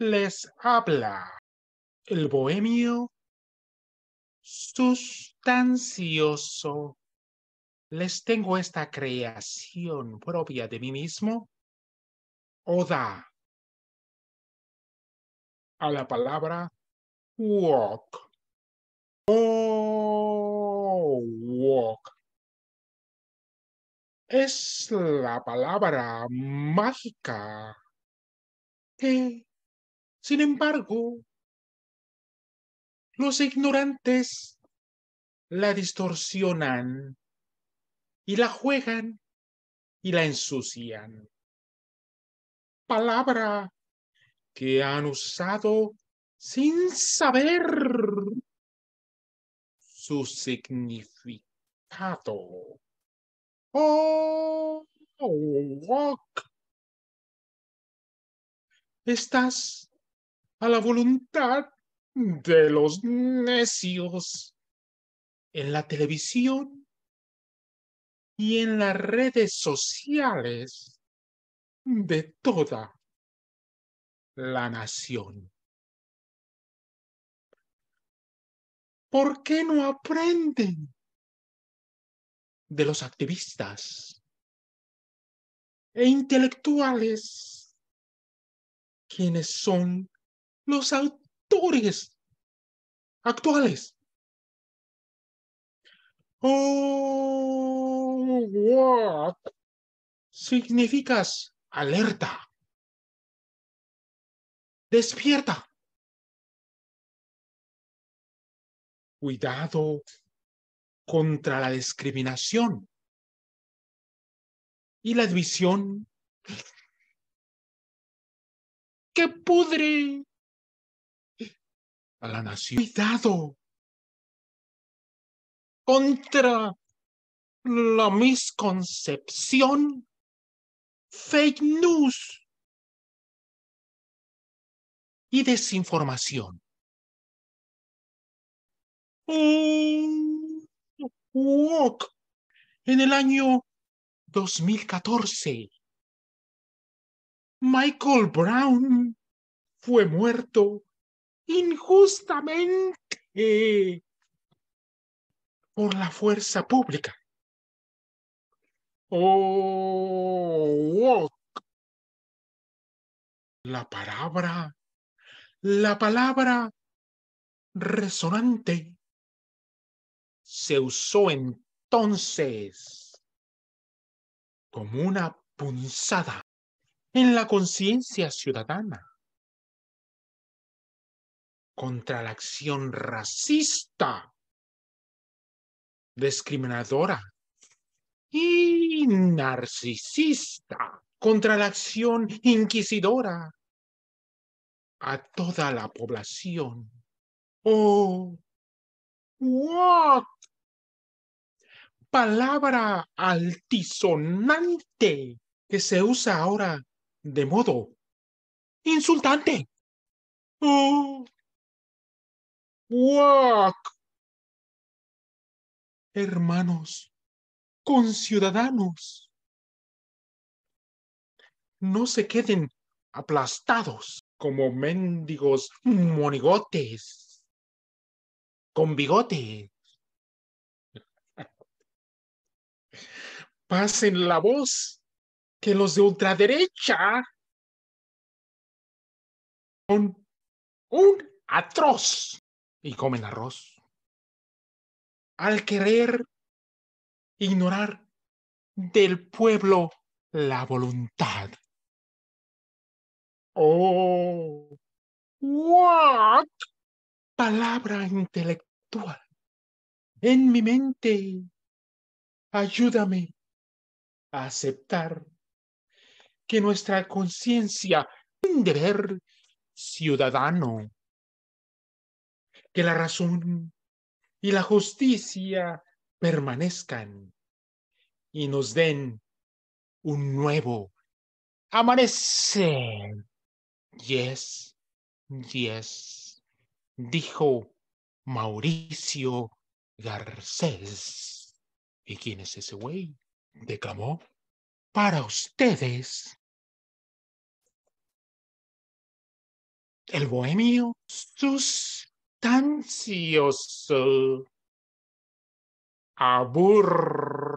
les habla el bohemio sustancioso. Les tengo esta creación propia de mí mismo, oda a la palabra walk. Oh, walk. Es la palabra mágica sin embargo, los ignorantes la distorsionan y la juegan y la ensucian. Palabra que han usado sin saber su significado. Oh, oh, oh, oh a la voluntad de los necios en la televisión y en las redes sociales de toda la nación. ¿Por qué no aprenden de los activistas e intelectuales quienes son los autores actuales. Oh, significas alerta. Despierta. Cuidado contra la discriminación y la división que pudre la nación. Cuidado contra la misconcepción fake news y desinformación. en el año 2014. Michael Brown fue muerto injustamente por la fuerza pública. Oh, oh, la palabra, la palabra resonante se usó entonces como una punzada en la conciencia ciudadana contra la acción racista, discriminadora y narcisista, contra la acción inquisidora a toda la población. Oh, what? Palabra altisonante que se usa ahora de modo insultante. Oh, Hermanos, conciudadanos, no se queden aplastados como mendigos monigotes con bigotes Pasen la voz que los de ultraderecha son un atroz y comen arroz. Al querer ignorar del pueblo la voluntad. Oh, palabra intelectual en mi mente. Ayúdame a aceptar que nuestra conciencia un deber ciudadano que la razón y la justicia permanezcan y nos den un nuevo amanecer. Yes, yes, dijo Mauricio Garcés. ¿Y quién es ese güey? Declamó. Para ustedes. El bohemio sus sustancioso, abur